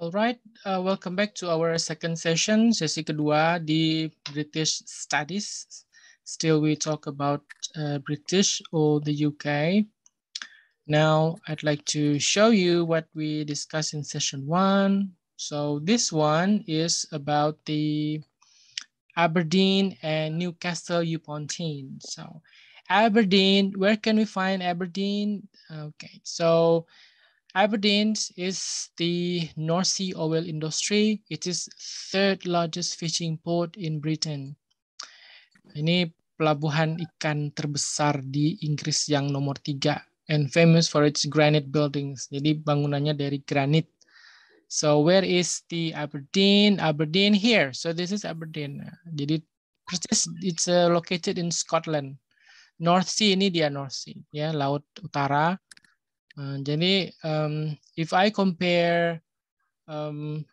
Alright, uh, welcome back to our second session, sesi kedua di British Studies. Still we talk about uh, British or the UK. Now I'd like to show you what we discussed in session one. So this one is about the Aberdeen and Newcastle upon Tyne. So Aberdeen, where can we find Aberdeen? Okay, so Aberdeen is the North Sea oil industry. It is third largest fishing port in Britain. Ini pelabuhan ikan terbesar di Inggris yang nomor tiga and famous for its granite buildings. Jadi bangunannya dari granit. So where is the Aberdeen? Aberdeen here. So this is Aberdeen. Jadi persis it's uh, located in Scotland. North Sea ini dia North Sea, ya laut utara. Uh, jadi um, if I compare um,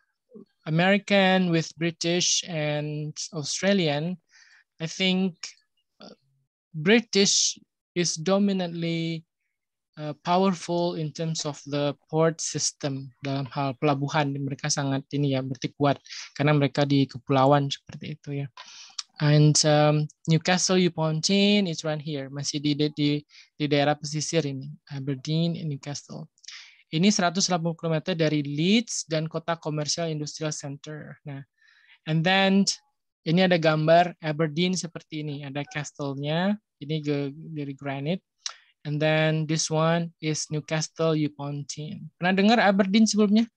American with British and Australian, I think uh, British is dominantly uh, powerful in terms of the port system dalam hal pelabuhan mereka sangat ini ya berarti kuat karena mereka di kepulauan seperti itu ya. And um, Newcastle upon Tyne is right here, masih di, di, di daerah pesisir ini, Aberdeen, Newcastle. Ini 180 km dari Leeds dan kota komersial industrial center. Nah, and then ini ada gambar Aberdeen seperti ini, ada castle-nya, ini dari granite. And then this one is Newcastle upon Tyne. Pernah dengar Aberdeen sebelumnya?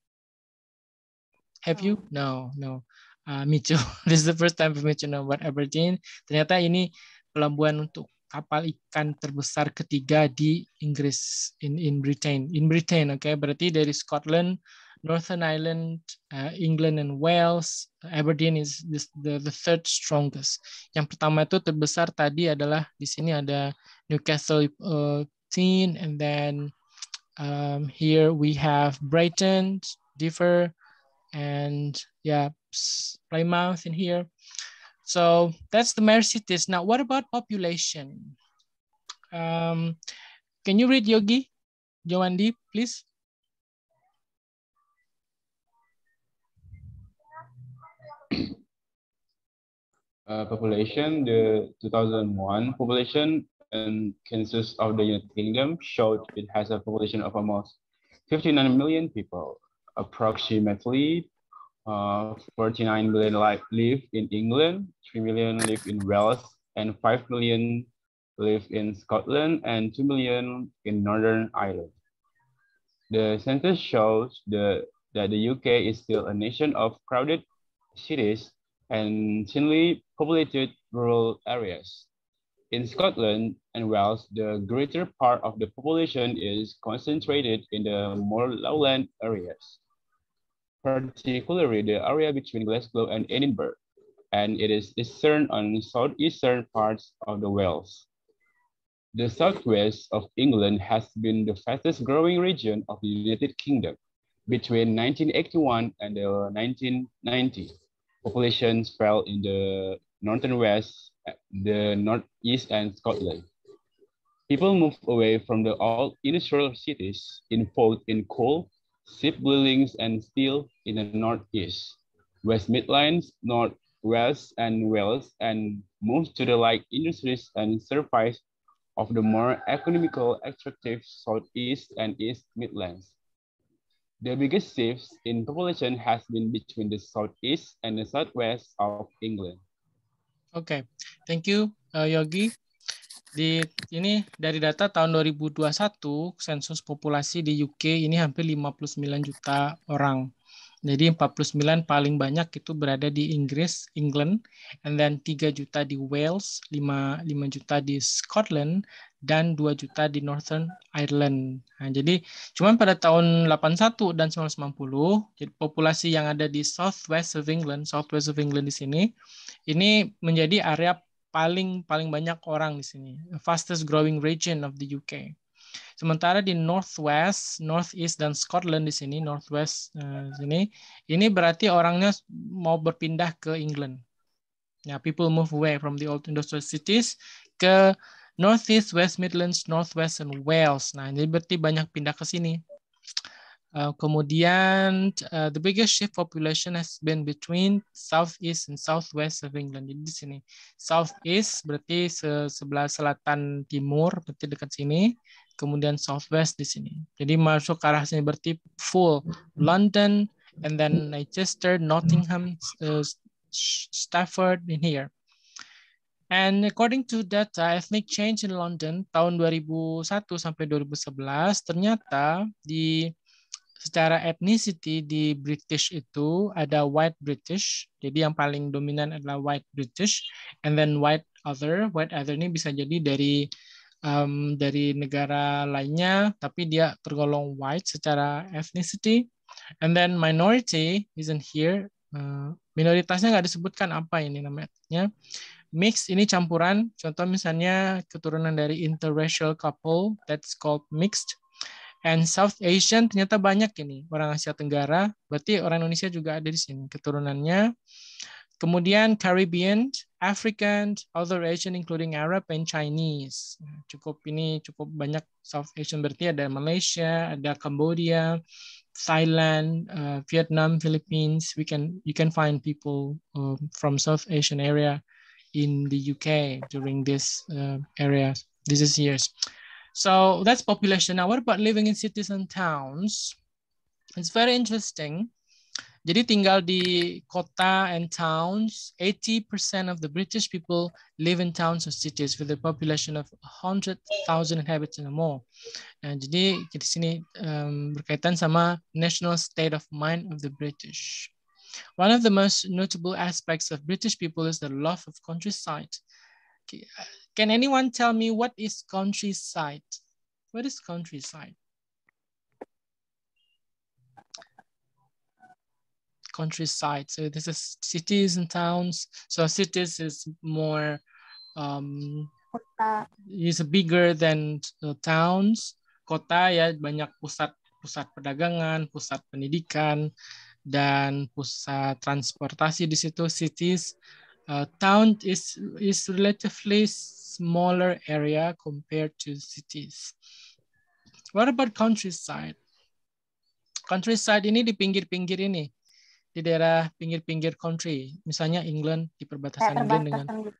Have you? Oh. No, no uh, ah, Micho. This is the first time for me to about Aberdeen. Ternyata ini pelabuhan untuk kapal ikan terbesar ketiga di Inggris in in Britain. In Britain, oke. Okay? Berarti dari Scotland, Northern Ireland, uh, England and Wales, Aberdeen is this, the, the third strongest. Yang pertama itu terbesar tadi adalah di sini ada Newcastle uh, Teen, and then um, here we have Brighton, Differ, and yeah, Plymouth in here. So that's the major cities. Now, what about population? Um, can you read Yogi, Joandi, please? Uh, population, the 2001 population and census of the United Kingdom showed it has a population of almost 59 million people, approximately uh, 49 million live live in England, 3 million live in Wales, and 5 million live in Scotland, and 2 million in Northern Ireland. The census shows the, that the UK is still a nation of crowded cities and thinly populated rural areas. In Scotland and Wales, the greater part of the population is concentrated in the more lowland areas particularly the area between Glasgow and Edinburgh, and it is eastern on southeastern parts of the Wales. The southwest of England has been the fastest growing region of the United Kingdom between 1981 and the 1990. Populations fell in the northern west, the northeast, and Scotland. People moved away from the old industrial cities involved in coal shipbuildings and steel in the northeast, West Midlands, North Wales and Wales, and most to the light industries and surface of the more economical attractive southeast and east Midlands. The biggest shifts in population has been between the southeast and the southwest of England. Okay, thank you, uh, Yogi. Di ini dari data tahun 2021 sensus populasi di UK ini hampir 59 juta orang. Jadi 49 paling banyak itu berada di Inggris, England, and then 3 juta di Wales, 5, 5 juta di Scotland, dan 2 juta di Northern Ireland. Nah, jadi cuman pada tahun 81 dan 1990, jadi populasi yang ada di Southwest of England, Southwest of England di sini, ini menjadi area paling paling banyak orang di sini, fastest growing region of the UK. Sementara di Northwest, Northeast dan Scotland di sini, Northwest uh, sini, ini berarti orangnya mau berpindah ke England. Ya, people move away from the old industrial cities ke Northeast, West Midlands, Northwest, and Wales. Nah, ini berarti banyak pindah ke sini. Uh, kemudian uh, the biggest shift population has been between southeast and southwest of England. Jadi di sini southeast berarti se sebelah selatan timur berarti dekat sini. Kemudian southwest di sini. Jadi masuk ke arah sini berarti full London and then Leicester, Nottingham, uh, Stafford in here. And according to data ethnic change in London tahun 2001 sampai 2011 ternyata di secara ethnicity di British itu ada white British, jadi yang paling dominan adalah white British, and then white other, white other ini bisa jadi dari um, dari negara lainnya, tapi dia tergolong white secara ethnicity, and then minority isn't here, uh, minoritasnya nggak disebutkan apa ini namanya, mix ini campuran, contoh misalnya keturunan dari interracial couple, that's called mixed, And South Asian ternyata banyak ini orang Asia Tenggara. Berarti orang Indonesia juga ada di sini keturunannya. Kemudian Caribbean, African, other Asian including Arab and Chinese. Nah, cukup ini cukup banyak South Asian berarti ada Malaysia, ada Cambodia, Thailand, uh, Vietnam, Philippines. We can you can find people uh, from South Asian area in the UK during this uh, area. This is years. So that's population Now, what about living in cities and towns. It's very interesting. Jadi tinggal di kota and towns, 80% of the British people live in towns or cities with a population of 100,000 inhabitants or more. Nah, jadi di sini um, berkaitan sama national state of mind of the British. One of the most notable aspects of British people is the love of countryside. Can anyone tell me what is countryside? What is countryside? Countryside. So this is cities and towns. So cities is more, um, is bigger than the towns. Kota ya banyak pusat pusat perdagangan, pusat pendidikan, dan pusat transportasi di situ cities. Uh, town is is relatively smaller area compared to cities. What about countryside? Countryside ini di pinggir-pinggir ini, di daerah pinggir-pinggir country, misalnya England di perbatasan, England dengan gitu.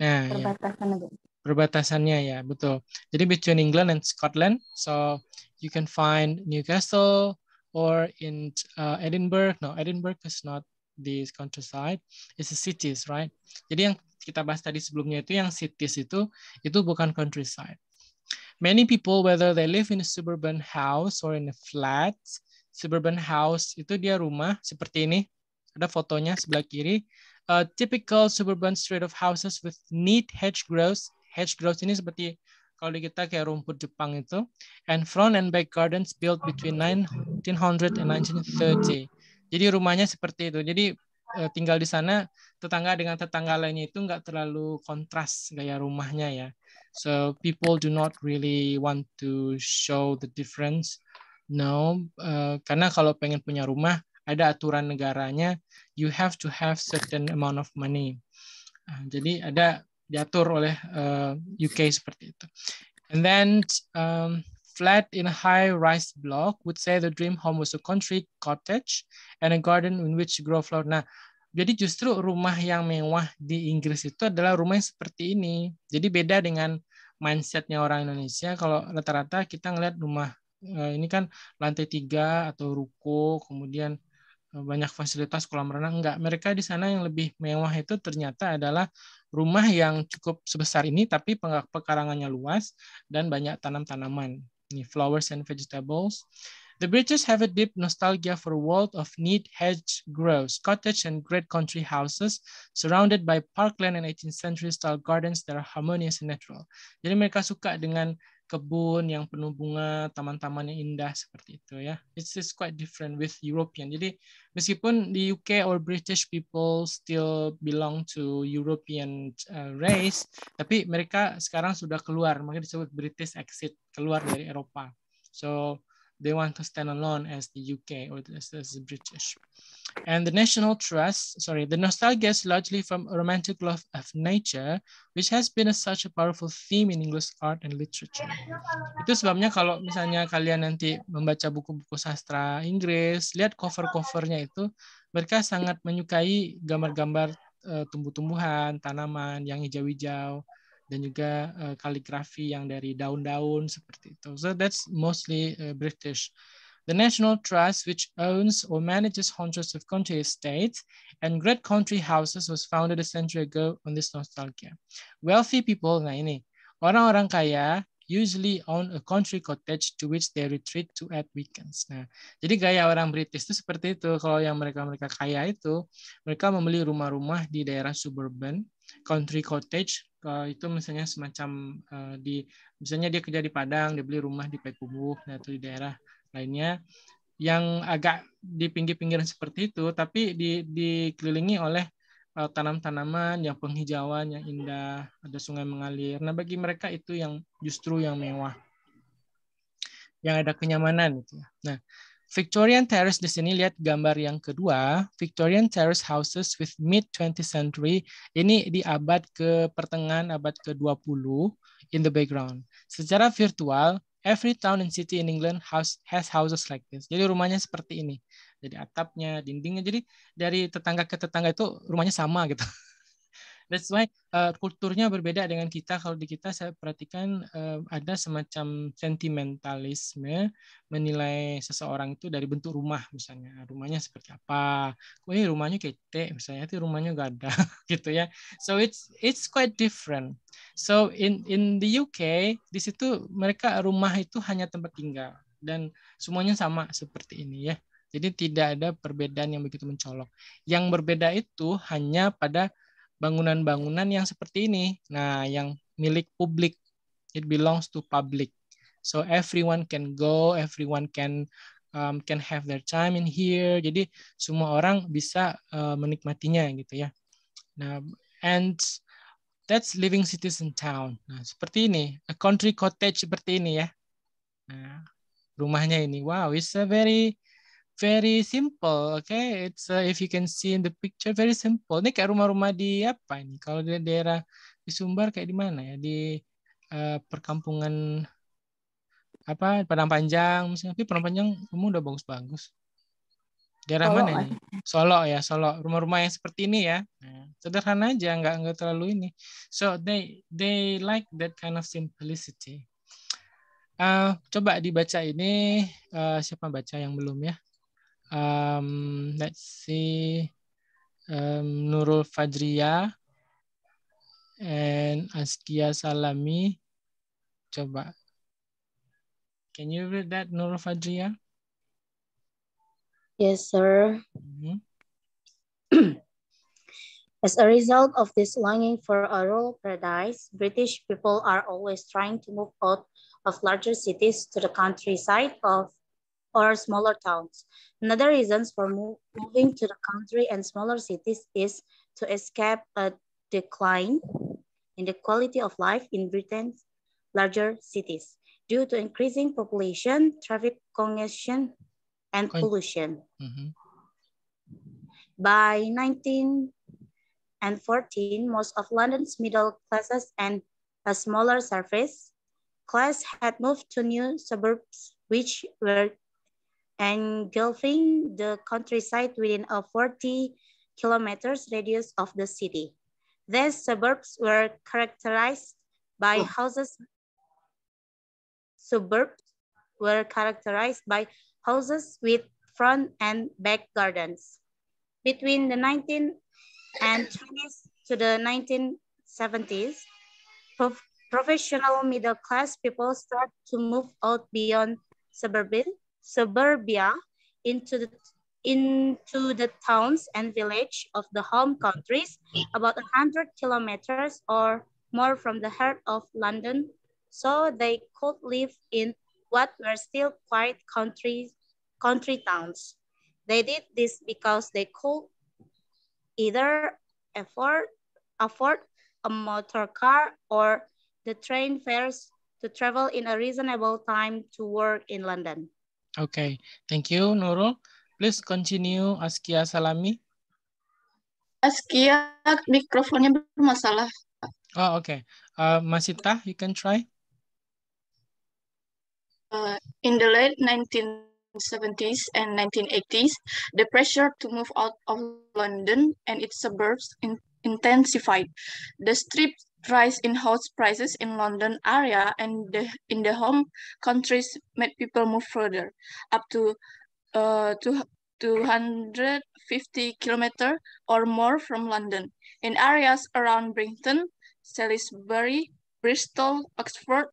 nah, iya. perbatasan ya. perbatasannya ya betul. Jadi between England and Scotland, so you can find Newcastle or in uh, Edinburgh. No, Edinburgh is not the countryside, it's the cities, right? Jadi yang kita bahas tadi sebelumnya itu yang cities itu itu bukan countryside. Many people whether they live in a suburban house or in a flat, suburban house itu dia rumah seperti ini. Ada fotonya sebelah kiri. A typical suburban street of houses with neat hedge grows. Hedge grows ini seperti kalau di kita kayak rumput Jepang itu. And front and back gardens built between 1900 and 1930. Jadi rumahnya seperti itu. Jadi Eh, tinggal di sana tetangga dengan tetangga lainnya itu nggak terlalu kontras gaya rumahnya ya. So people do not really want to show the difference. No, uh, karena kalau pengen punya rumah ada aturan negaranya, you have to have certain amount of money. Uh, jadi ada diatur oleh uh, eh, UK seperti itu. And then um, flat in a high-rise block would say the dream home was a country cottage and a garden in which grow flower. Nah, jadi justru rumah yang mewah di Inggris itu adalah rumah yang seperti ini. Jadi beda dengan mindsetnya orang Indonesia. Kalau rata-rata kita ngeliat rumah eh, ini kan lantai tiga atau ruko, kemudian eh, banyak fasilitas kolam renang enggak mereka di sana yang lebih mewah itu ternyata adalah rumah yang cukup sebesar ini tapi pekarangannya luas dan banyak tanam-tanaman flowers and vegetables. The British have a deep nostalgia for a world of neat hedge groves, cottage and great country houses surrounded by parkland and 18th century style gardens that are harmonious and natural. Jadi mereka suka dengan kebun yang penuh bunga, taman-taman yang indah seperti itu ya. It's is quite different with European. Jadi meskipun di UK or British people still belong to European uh, race, tapi mereka sekarang sudah keluar, makanya disebut British exit, keluar dari Eropa. So They want to stand alone as the UK or as, as the British. And the national trust, sorry, the nostalgia is largely from a romantic love of nature, which has been a, such a powerful theme in English art and literature. Itu sebabnya kalau misalnya kalian nanti membaca buku-buku sastra Inggris, lihat cover-covernya itu, mereka sangat menyukai gambar-gambar uh, tumbuh-tumbuhan, tanaman yang hijau-hijau, dan juga uh, kaligrafi yang dari daun-daun seperti itu. So that's mostly uh, British. The National Trust, which owns or manages hundreds of country estates and great country houses, was founded a century ago on this nostalgia. Wealthy people, nah ini, orang-orang kaya usually own a country cottage to which they retreat to at weekends. Nah, jadi gaya orang British itu seperti itu. Kalau yang mereka-mereka kaya itu, mereka membeli rumah-rumah di daerah suburban, country cottage, Eh, itu misalnya semacam uh, di misalnya dia kerja di Padang dia beli rumah di Payakumbuh nah, atau di daerah lainnya yang agak di pinggir-pinggiran seperti itu tapi di, dikelilingi oleh uh, tanam-tanaman yang penghijauan yang indah ada sungai mengalir nah bagi mereka itu yang justru yang mewah yang ada kenyamanan itu ya. nah Victorian Terrace di sini lihat gambar yang kedua, Victorian Terrace houses with mid 20th century. Ini di abad ke pertengahan abad ke-20 in the background. Secara virtual, every town and city in England house has houses like this. Jadi rumahnya seperti ini. Jadi atapnya, dindingnya. Jadi dari tetangga ke tetangga itu rumahnya sama gitu. That's why uh, kulturnya berbeda dengan kita. Kalau di kita saya perhatikan uh, ada semacam sentimentalisme menilai seseorang itu dari bentuk rumah misalnya. Rumahnya seperti apa? Eh rumahnya kete misalnya, itu rumahnya gak ada gitu ya. So it's it's quite different. So in in the UK di situ mereka rumah itu hanya tempat tinggal dan semuanya sama seperti ini ya. Jadi tidak ada perbedaan yang begitu mencolok. Yang berbeda itu hanya pada bangunan-bangunan yang seperti ini. Nah, yang milik publik. It belongs to public. So everyone can go, everyone can um, can have their time in here. Jadi semua orang bisa uh, menikmatinya gitu ya. Nah, and that's living citizen town. Nah, seperti ini, a country cottage seperti ini ya. Nah, rumahnya ini. Wow, it's a very very simple, oke? Okay? It's uh, if you can see in the picture very simple. Ini kayak rumah-rumah di apa ini? Kalau di daerah di Sumbar kayak di mana ya? Di uh, perkampungan apa? Padang Panjang misalnya. Tapi Padang Panjang kamu udah bagus-bagus. Daerah Solo, mana ya? ini? Solo ya, Solo. Rumah-rumah yang seperti ini ya. Nah, sederhana aja, nggak nggak terlalu ini. So they they like that kind of simplicity. Uh, coba dibaca ini uh, siapa baca yang belum ya? Um, let's see, um, Nurul Fajriya and Askia Salami. Coba. Can you read that, Nurul Fajriya? Yes, sir. Mm -hmm. As a result of this longing for a rural paradise, British people are always trying to move out of larger cities to the countryside of or smaller towns. Another reasons for move, moving to the country and smaller cities is to escape a decline in the quality of life in Britain's larger cities due to increasing population, traffic congestion, and pollution. Mm -hmm. By 19 and 14, most of London's middle classes and a smaller surface class had moved to new suburbs, which were engulfing the countryside within a 40 kilometers radius of the city. These suburbs were characterized by oh. houses. Suburbs were characterized by houses with front and back gardens. Between the 19 and 20s to the 1970s, prof professional middle class people start to move out beyond suburban suburbia into the into the towns and village of the home countries, about 100 kilometers or more from the heart of London, so they could live in what were still quiet country, country towns. They did this because they could either afford, afford a motor car or the train fares to travel in a reasonable time to work in London. Okay, thank you, Nurul. Please continue, Askia Salami. Askia, mikrofonnya bermasalah. Oh, okay. Uh, Masita, you can try. Uh, in the late 1970s and 1980s, the pressure to move out of London and its suburbs in intensified. The streets rise in house prices in London area and the, in the home countries made people move further, up to uh, 250 kilometer or more from London. In areas around Brighton, Salisbury, Bristol, Oxford,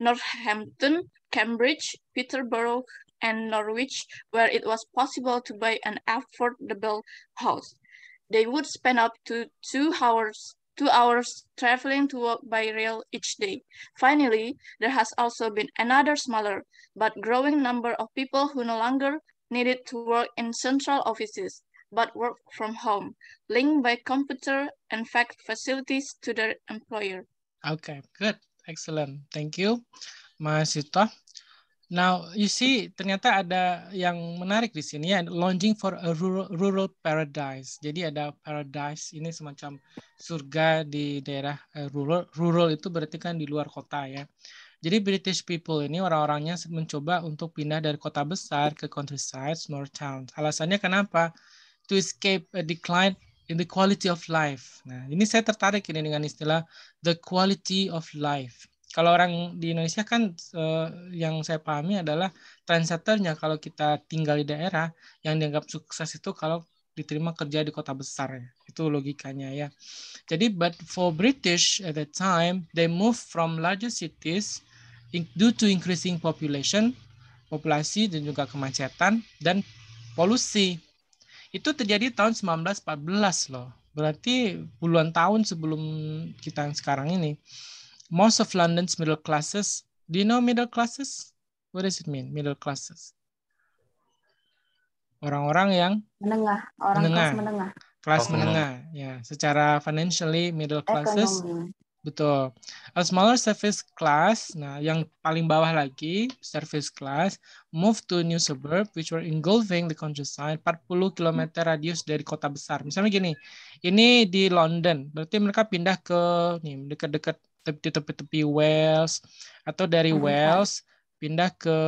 Northampton, Cambridge, Peterborough, and Norwich, where it was possible to buy an affordable house. They would spend up to two hours two hours traveling to work by rail each day. Finally, there has also been another smaller but growing number of people who no longer needed to work in central offices, but work from home, linked by computer and fax facilities to their employer. Okay, good. Excellent. Thank you. Mas Yuta. Now, you see, ternyata ada yang menarik di sini ya, launching for a rural, rural paradise. Jadi ada paradise ini semacam surga di daerah eh, rural. Rural itu berarti kan di luar kota ya. Jadi British people ini orang-orangnya mencoba untuk pindah dari kota besar ke countryside, small town. Alasannya kenapa? To escape a decline in the quality of life. Nah, ini saya tertarik ini dengan istilah the quality of life kalau orang di Indonesia kan uh, yang saya pahami adalah trendsetternya kalau kita tinggal di daerah yang dianggap sukses itu kalau diterima kerja di kota besar ya. Itu logikanya ya. Jadi but for British at that time they move from larger cities due to increasing population, populasi dan juga kemacetan dan polusi. Itu terjadi tahun 1914 loh. Berarti puluhan tahun sebelum kita yang sekarang ini most of London's middle classes. Do you know middle classes? What does it mean, middle classes? Orang-orang yang menengah, orang menengah. kelas oh, menengah. Kelas menengah, ya. Secara financially middle classes, Ekonomi. betul. A smaller service class, nah yang paling bawah lagi, service class, move to new suburb which were engulfing the countryside 40 km radius dari kota besar. Misalnya gini, ini di London, berarti mereka pindah ke nih dekat-dekat di tepi-tepi Wales atau dari hmm, Wales pindah ke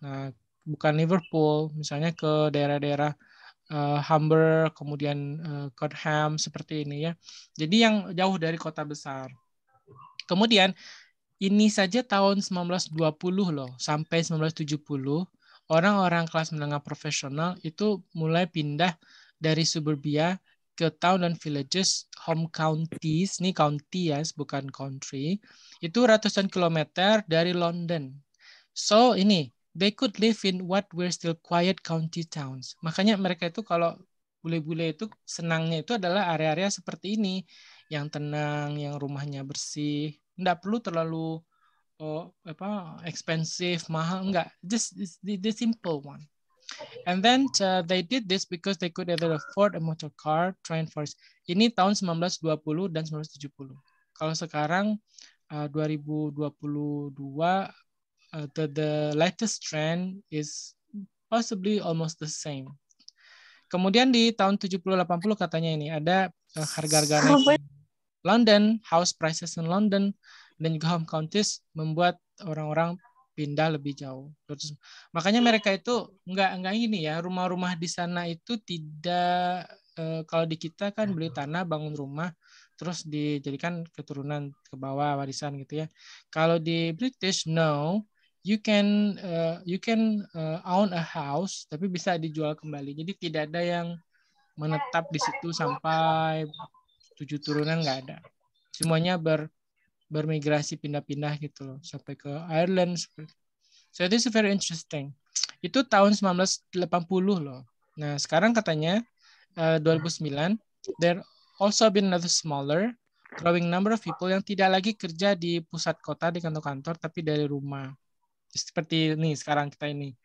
nah, bukan Liverpool misalnya ke daerah-daerah uh, eh, Humber kemudian uh, eh, Codham seperti ini ya jadi yang jauh dari kota besar kemudian ini saja tahun 1920 loh sampai 1970 orang-orang kelas menengah profesional itu mulai pindah dari suburbia ke town dan villages home counties, ini county ya, bukan country, itu ratusan kilometer dari London. So ini, they could live in what were still quiet county towns. Makanya mereka itu kalau bule-bule itu senangnya itu adalah area-area seperti ini, yang tenang, yang rumahnya bersih, nggak perlu terlalu oh, apa expensive, mahal, enggak. Just the, the simple one. And then uh, they did this because they could either afford a motor car, train first. Ini tahun 1920 dan 1970. Kalau sekarang uh, 2022 uh, the, the latest trend is possibly almost the same. Kemudian di tahun 70-80 katanya ini ada uh, harga-harga uh, naik. London, house prices in London, dan juga home counties membuat orang-orang pindah lebih jauh. Terus, makanya hmm. mereka itu nggak nggak ini ya rumah-rumah di sana itu tidak e, kalau di kita kan hmm. beli tanah bangun rumah terus dijadikan keturunan ke bawah warisan gitu ya. Kalau di British no you can uh, you can uh, own a house tapi bisa dijual kembali. Jadi tidak ada yang menetap di situ sampai tujuh turunan nggak ada. Semuanya ber bermigrasi pindah-pindah gitu loh sampai ke Ireland. So this is very interesting. Itu tahun 1980 loh. Nah sekarang katanya uh, eh, 2009 there also been another smaller growing number of people yang tidak lagi kerja di pusat kota di kantor-kantor tapi dari rumah. Seperti ini sekarang kita ini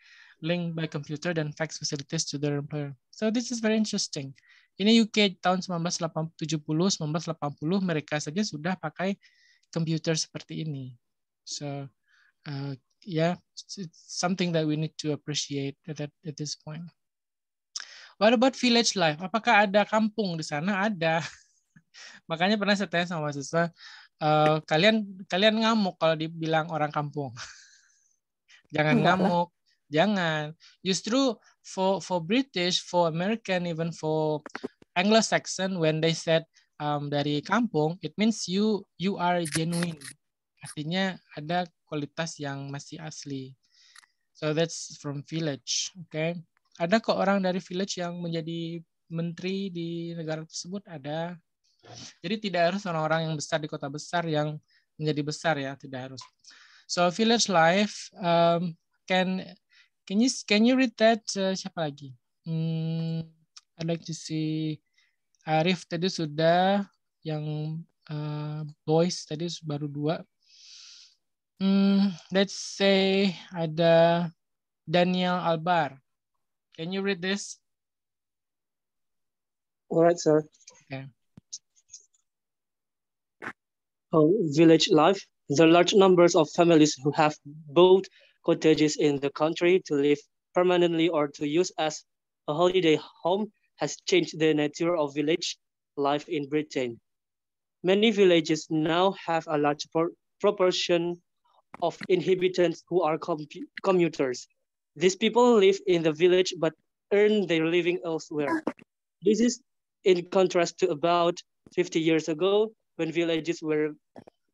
link by computer dan fax facilities to the employer. So this is very interesting. Ini UK tahun 1970, 1980 mereka saja sudah pakai computer seperti ini. So uh, yeah, it's something that we need to appreciate at, at, this point. What about village life? Apakah ada kampung di sana? Ada. Makanya pernah saya tanya sama mahasiswa, uh, kalian kalian ngamuk kalau dibilang orang kampung. jangan ngamuk, jangan. Justru for for British, for American, even for Anglo-Saxon, when they said um, dari kampung, it means you you are genuine. Artinya ada kualitas yang masih asli. So that's from village, oke? Okay? Ada kok orang dari village yang menjadi menteri di negara tersebut ada. Jadi tidak harus orang-orang yang besar di kota besar yang menjadi besar ya, tidak harus. So village life um, can can you can you read that uh, siapa lagi? Hmm, I'd like to see Arif tadi sudah, yang uh, eh, boys tadi baru dua. Hmm, let's say ada Daniel Albar. Can you read this? All right, sir. Okay. Oh, village life. The large numbers of families who have bought cottages in the country to live permanently or to use as a holiday home has changed the nature of village life in Britain. Many villages now have a large proportion of inhabitants who are com commuters. These people live in the village but earn their living elsewhere. This is in contrast to about 50 years ago when villages were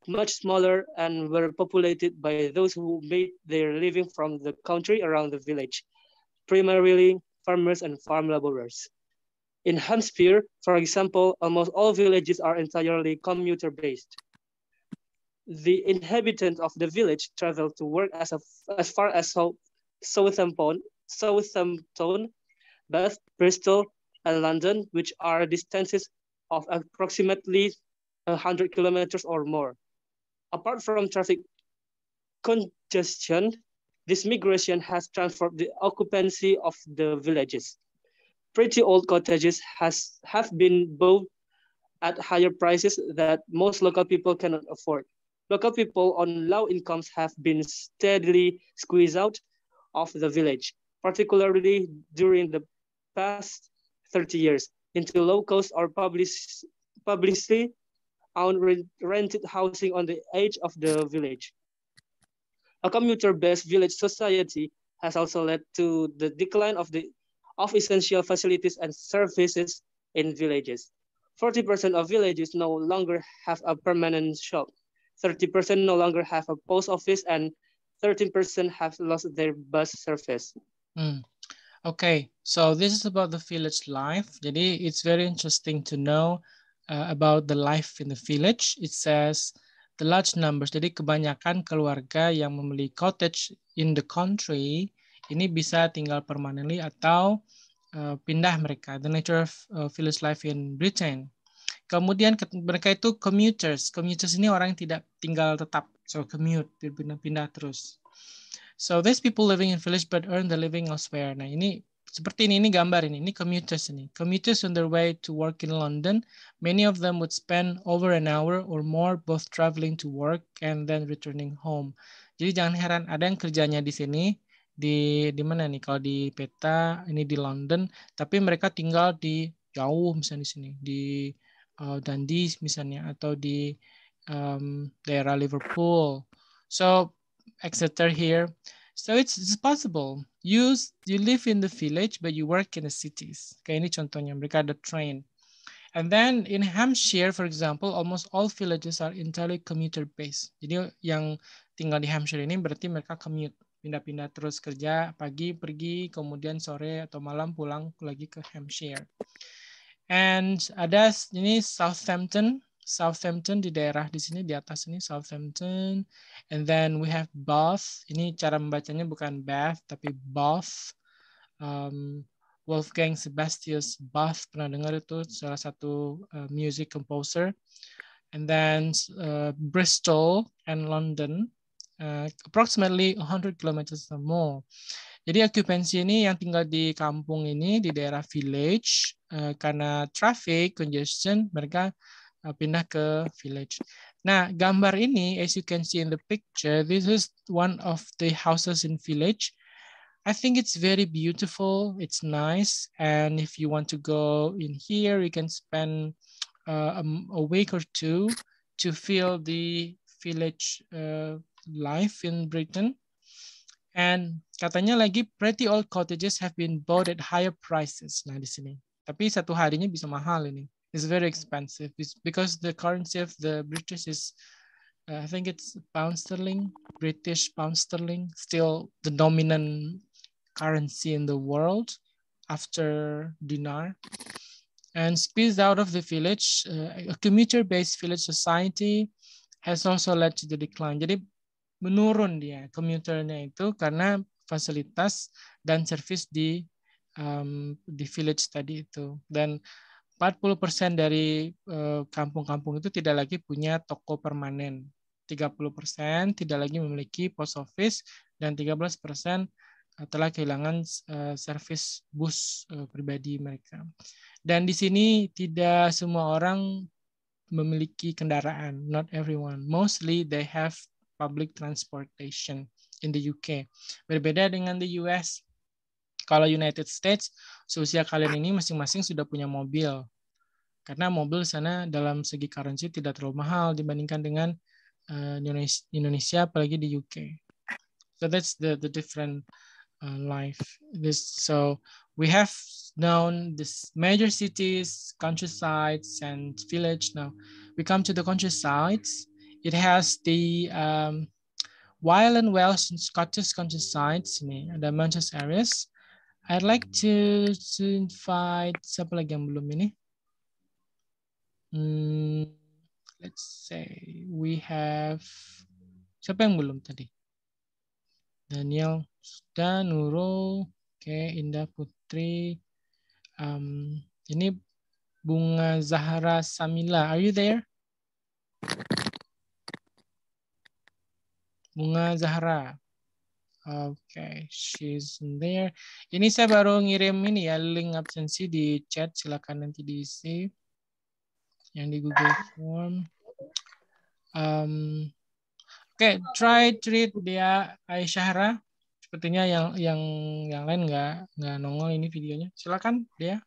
much smaller and were populated by those who made their living from the country around the village, primarily farmers and farm laborers. In Hampshire, for example, almost all villages are entirely commuter-based. The inhabitants of the village travel to work as, a, as far as Southampton, Southampton, Bath, Bristol, and London, which are distances of approximately 100 kilometers or more. Apart from traffic congestion, this migration has transformed the occupancy of the villages pretty old cottages has have been bought at higher prices that most local people cannot afford. Local people on low incomes have been steadily squeezed out of the village, particularly during the past 30 years, into low cost or publish, publicly owned rented housing on the edge of the village. A commuter-based village society has also led to the decline of the of essential facilities and services in villages. 40% of villages no longer have a permanent shop. 30% no longer have a post office and 13% have lost their bus service. Mm. Okay, so this is about the village life. Jadi it's very interesting to know uh, about the life in the village. It says the large numbers. Jadi kebanyakan keluarga yang memiliki cottage in the country Ini bisa tinggal permanently atau uh, pindah mereka. The nature of uh, village life in Britain. Kemudian mereka itu commuters. Commuters ini orang yang tidak tinggal tetap. So commute, pindah-pindah terus. So these people living in village but earn the living elsewhere. Nah ini seperti ini, ini gambar ini, ini commuters ini. Commuters on their way to work in London, many of them would spend over an hour or more both traveling to work and then returning home. Jadi jangan heran ada yang kerjanya di sini, di di mana nih kalau di peta ini di London tapi mereka tinggal di jauh misalnya di sini di uh, Dundee misalnya atau di um, daerah Liverpool so etc here so it's, it's possible you you live in the village but you work in the cities kayak ini contohnya mereka ada train And then in Hampshire, for example, almost all villages are entirely commuter based. Jadi yang tinggal di Hampshire ini berarti mereka commute pindah-pindah terus kerja pagi pergi kemudian sore atau malam pulang lagi ke Hampshire. And ada ini Southampton, Southampton di daerah di sini di atas ini Southampton. And then we have Bath. Ini cara membacanya bukan Bath tapi Bath. Um, Wolfgang Sebastius Bath pernah dengar itu salah satu uh, music composer. And then uh, Bristol and London uh, approximately 100 kilometers or more. Jadi occupancy ini yang tinggal di kampung ini di daerah village uh, karena traffic congestion mereka uh, pindah ke village. Nah, gambar ini as you can see in the picture, this is one of the houses in village. I think it's very beautiful. It's nice. And if you want to go in here, you can spend uh, a, a, week or two to feel the village uh, life in Britain. And katanya lagi pretty old cottages have been bought at higher prices. Nah di sini. Tapi satu harinya bisa mahal ini. It's very expensive. It's because the currency of the British is, uh, I think it's pound sterling, British pound sterling, still the dominant currency in the world after dinar. And squeezed out of the village, uh, a commuter-based village society has also led to the decline. Jadi menurun dia commuternya itu karena fasilitas dan servis di um, di village tadi itu dan 40% dari eh, kampung-kampung uh, itu tidak lagi punya toko permanen. 30% tidak lagi memiliki post office dan 13% eh, telah kehilangan uh, eh, servis bus uh, pribadi mereka. Dan di sini tidak semua orang memiliki kendaraan, not everyone. Mostly they have public transportation in the UK. Berbeda dengan the US, kalau United States, seusia kalian ini masing-masing sudah punya mobil. Karena mobil sana dalam segi currency tidak terlalu mahal dibandingkan dengan uh, Indonesia, apalagi di UK. So that's the the different uh, life. This so we have known this major cities, countryside and village. Now we come to the countryside It has the um, Wild and Welsh and Scottish countryside sini ada Manchester areas. I'd like to, to invite siapa lagi yang belum ini? Hmm, let's say we have siapa yang belum tadi? Daniel sudah, Nurul, oke, okay, Indah Putri. Um, ini Bunga Zahra Samila, are you there? Bunga Zahra. Oke, okay. she's there. Ini saya baru ngirim ini ya link absensi di chat. Silakan nanti diisi yang di Google Form. Um, Oke, okay. try treat dia Aisyahra. Sepertinya yang yang yang lain nggak nggak nongol ini videonya. Silakan dia.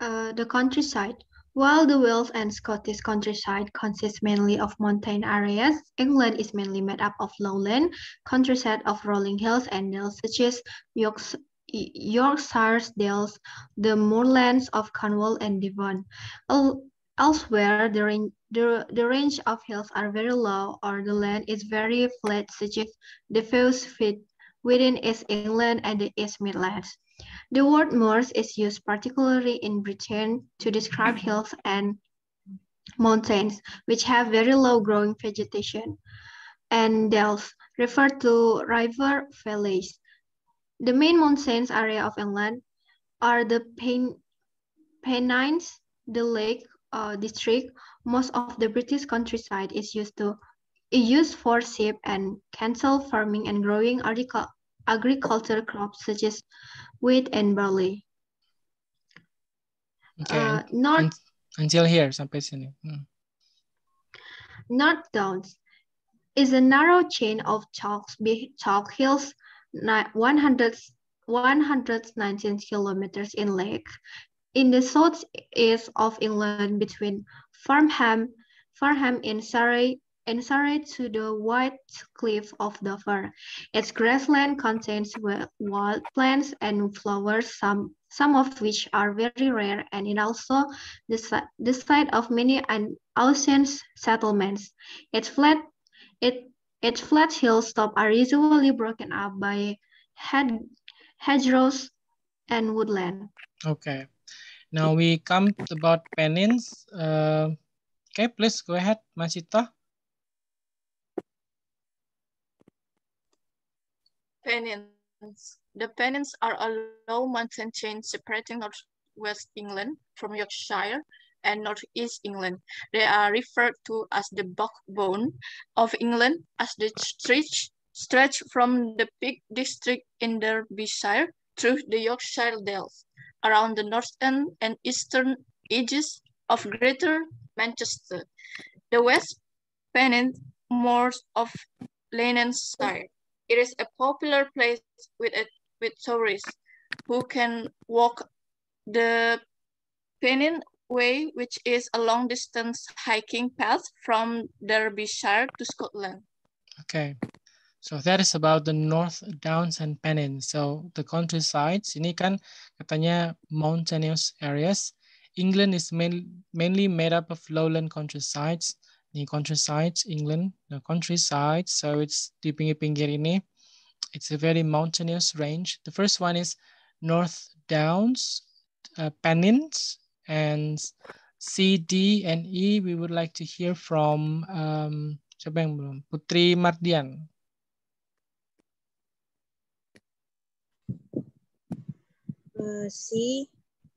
Uh, the countryside. While the Wales and Scottish countryside consists mainly of mountain areas, England is mainly made up of lowland, countryside of rolling hills and dales such as Yorks Yorkshire's dales, the moorlands of Cornwall and Devon. El elsewhere, the, range, the, the range of hills are very low or the land is very flat such as the fields fit within East England and the East Midlands. The word moors is used particularly in Britain to describe hills and mountains, which have very low growing vegetation, and dells refer to river valleys. The main mountains area of England are the Pen Pennines, the Lake uh, District. Most of the British countryside is used to is used for sheep and cattle farming and growing article agriculture crops such as wheat and barley. Okay. Uh, north, until here, sampai sini. Hmm. North Downs is a narrow chain of chalk, chalk hills 100, 119 kilometers in length in the southeast of England between Farnham, Farnham in Surrey and to the white cliff of Dover. Its grassland contains wild plants and flowers, some, some of which are very rare, and it also the, the site of many an ancient settlements. Its flat, it, its flat hilltop are usually broken up by head, hedgerows and woodland. Okay. Now we come about penins. Uh, okay, please go ahead, Masita. The Pennines are a low mountain chain separating North West England from Yorkshire and Northeast England. They are referred to as the backbone of England as they stretch, stretch from the Peak District in Derbyshire through the Yorkshire Dales, around the northern and eastern edges of Greater Manchester. The West Pennine, more of side. It is a popular place with, a, with tourists who can walk the Penin Way, which is a long distance hiking path from Derbyshire to Scotland. Okay, so that is about the North Downs and Penin. So the countryside, ini kan katanya mountainous areas. England is main, mainly made up of lowland countrysides the countryside, England, the countryside. So it's di pinggir-pinggir ini. It's a very mountainous range. The first one is North Downs, uh, Pennines, and C, D, and E. We would like to hear from um, siapa yang belum? Putri Mardian. Uh, C,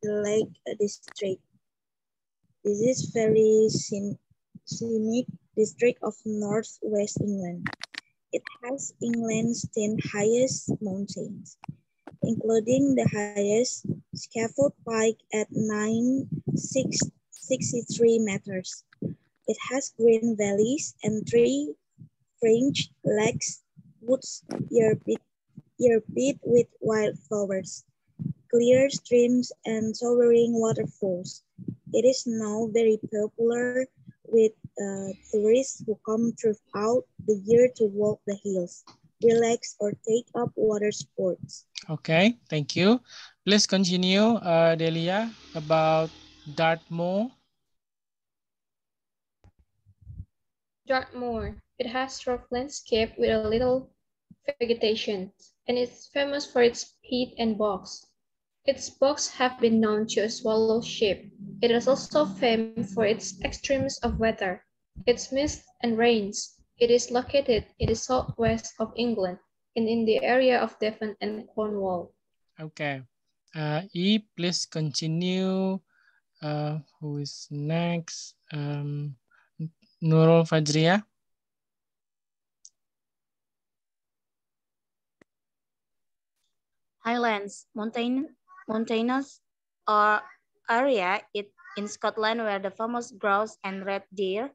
the Lake uh, District. This is very scenic scenic district of northwest England. It has England's 10 highest mountains, including the highest Scaffold Pike at 963 meters. It has green valleys and three fringe lakes, woods your earbeat with wildflowers, clear streams, and towering waterfalls. It is now very popular with uh, tourists who come throughout the year to walk the hills, relax, or take up water sports. Okay, thank you. Please continue, uh, Delia, about Dartmoor. Dartmoor. It has rough landscape with a little vegetation, and it's famous for its peat and bogs. Its bugs have been known to swallow sheep. It is also famed for its extremes of weather, its mist and rains. It is located in the southwest of England and in the area of Devon and Cornwall. Okay. Uh, e, please continue. Uh, who is next? Um, Nurul Fajriya. Highlands, mountain, mountainous or area it, in Scotland where the famous grouse and red deer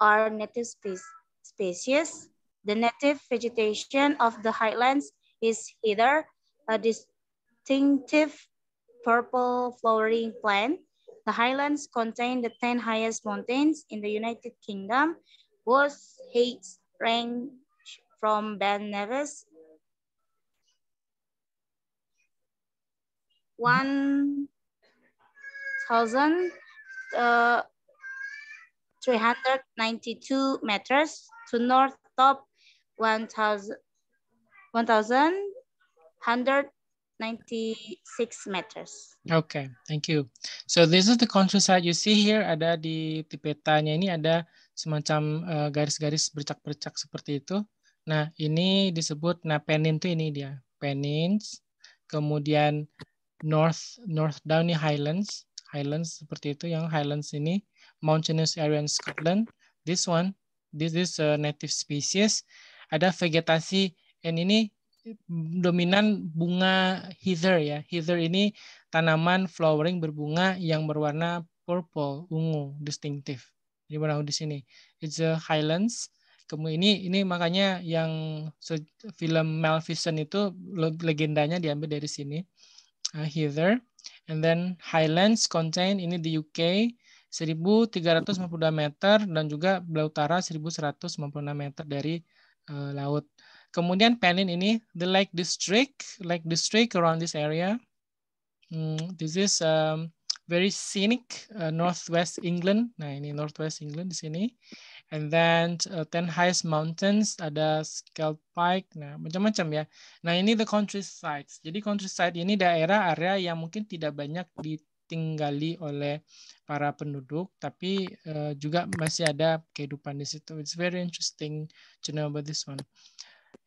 are native species. The native vegetation of the highlands is heather, a distinctive purple flowering plant. The highlands contain the 10 highest mountains in the United Kingdom. Both heights range from Ben Nevis one thousand uh, two meters to north top 1,196 meters. Okay, thank you. So this is the countryside you see here. Ada di, tipetanya ini ada semacam uh, garis-garis uh, bercak-bercak seperti itu. Nah, ini disebut, nah penin itu ini dia. Penins, kemudian North North Downey Highlands, Highlands seperti itu yang Highlands ini mountainous area in Scotland. This one, this is a uh, native species. Ada vegetasi dan ini dominan bunga heather ya. Heather ini tanaman flowering berbunga yang berwarna purple, ungu, distinctive. Jadi mana di sini. It's a Highlands. Kemudian ini ini makanya yang film Maleficent itu legendanya diambil dari sini uh, heather And then Highlands contain ini di UK 1352 meter dan juga Belau Utara 1156 meter dari uh, laut. Kemudian Penin ini the Lake District, Lake District around this area. Mm, this is um, very scenic uh, Northwest England. Nah ini Northwest England di sini. And then uh, Ten Highest Mountains, ada Scalp Pike, nah macam-macam ya. Nah ini the countryside. Jadi countryside ini daerah area yang mungkin tidak banyak ditinggali oleh para penduduk, tapi uh, juga masih ada kehidupan di situ. It's very interesting to know about this one.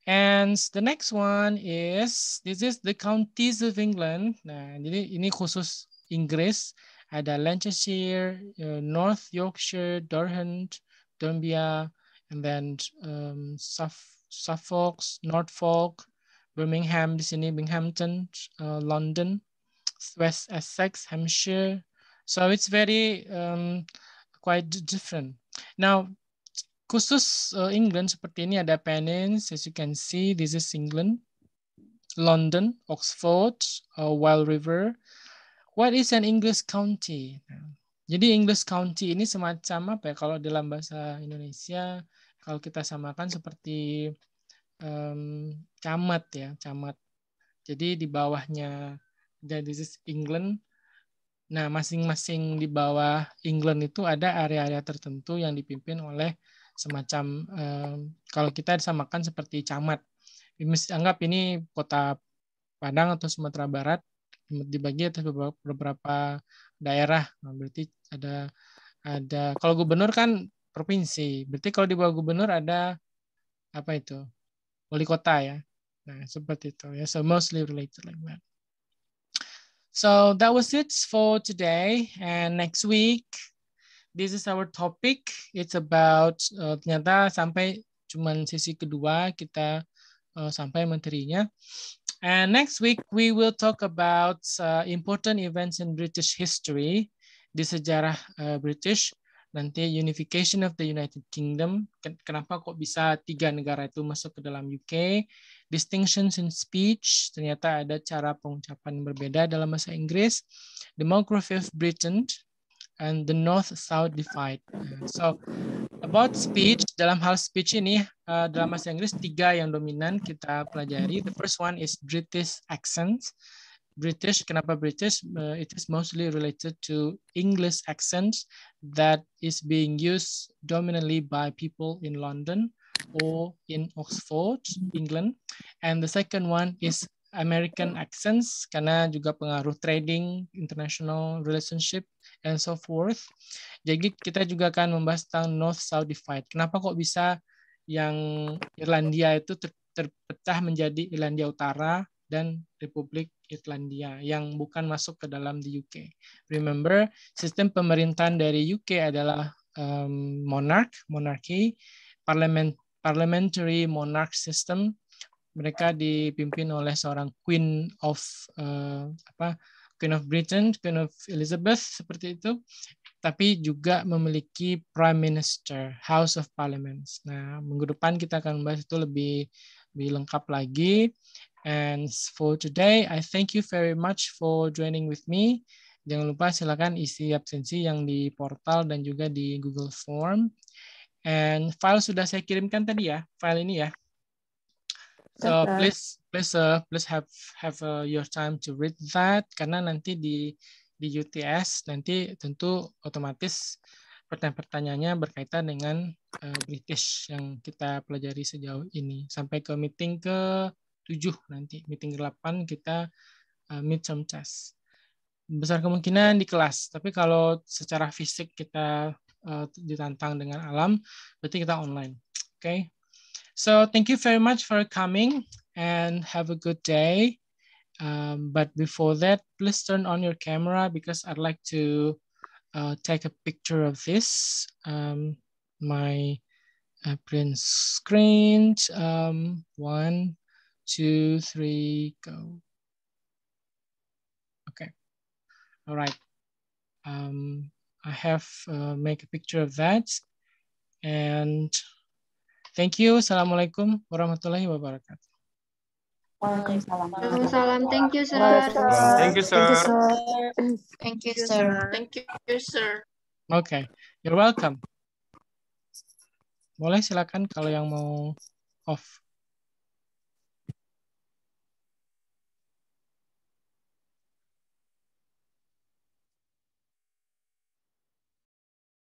And the next one is, this is the counties of England. Nah, jadi ini khusus Inggris. Ada Lancashire, uh, North Yorkshire, Durham, Dumbia, and then um, Suff Suffolk, Norfolk, Birmingham, Sydney, Binghamton, uh, London, West Essex, Hampshire. So it's very um, quite different. Now, khusus uh, England seperti ini ada Pennines, as you can see, this is England, London, Oxford, uh, Wild River. What is an English county? Jadi English County ini semacam apa ya? Kalau dalam bahasa Indonesia, kalau kita samakan seperti um, camat ya, camat. Jadi di bawahnya, jadi this England. Nah, masing-masing di bawah England itu ada area-area tertentu yang dipimpin oleh semacam um, kalau kita samakan seperti camat. Anggap ini kota Padang atau Sumatera Barat dibagi atas beberapa, beberapa daerah. Nah, berarti ada ada kalau gubernur kan provinsi. Berarti kalau di bawah gubernur ada apa itu? Wali kota ya. Nah, seperti itu ya. So mostly related like that. So that was it for today and next week this is our topic. It's about uh, ternyata sampai cuman sisi kedua kita uh, sampai menterinya. And next week, we will talk about uh, important events in British history, di sejarah uh, British, nanti unification of the United Kingdom, kenapa kok bisa tiga negara itu masuk ke dalam UK, distinctions in speech, ternyata ada cara pengucapan yang berbeda dalam bahasa Inggris, demography of Britain, and the North-South Divide. So, about speech, dalam hal speech ini, uh, dalam bahasa Inggris, tiga yang dominan kita pelajari. The first one is British accents. British, kenapa British? Uh, it is mostly related to English accents that is being used dominantly by people in London or in Oxford, England. And the second one is American accents karena juga pengaruh trading, international relationship, and so forth. Jadi kita juga akan membahas tentang North South Divide. Kenapa kok bisa yang Irlandia itu ter terpecah menjadi Irlandia Utara dan Republik Irlandia yang bukan masuk ke dalam di UK. Remember, sistem pemerintahan dari UK adalah um, monarch, monarki, parliament, parliamentary monarch system. Mereka dipimpin oleh seorang queen of uh, apa Queen of Britain, Queen of Elizabeth seperti itu, tapi juga memiliki Prime Minister, House of Parliaments. Nah, minggu depan kita akan membahas itu lebih lebih lengkap lagi. And for today, I thank you very much for joining with me. Jangan lupa silakan isi absensi yang di portal dan juga di Google Form. And file sudah saya kirimkan tadi ya, file ini ya. So please please uh, please have have uh, your time to read that karena nanti di di UTS nanti tentu otomatis pertanyaan-pertanyaannya berkaitan dengan uh, British yang kita pelajari sejauh ini sampai ke meeting ke 7 nanti meeting ke 8 kita uh, some test. Besar kemungkinan di kelas, tapi kalau secara fisik kita uh, ditantang dengan alam berarti kita online. Oke. Okay? So thank you very much for coming and have a good day. Um, but before that, please turn on your camera because I'd like to uh, take a picture of this, um, my uh, print screen. Um, one, two, three, go. Okay, all right. Um, I have uh, make a picture of that and Thank you. Assalamualaikum warahmatullahi wabarakatuh. Waalaikumsalam. Waalaikumsalam. Thank you, sir. Thank you, sir. Thank you, sir. Thank you, sir. Oke, okay. you're welcome. Boleh silakan kalau yang mau off.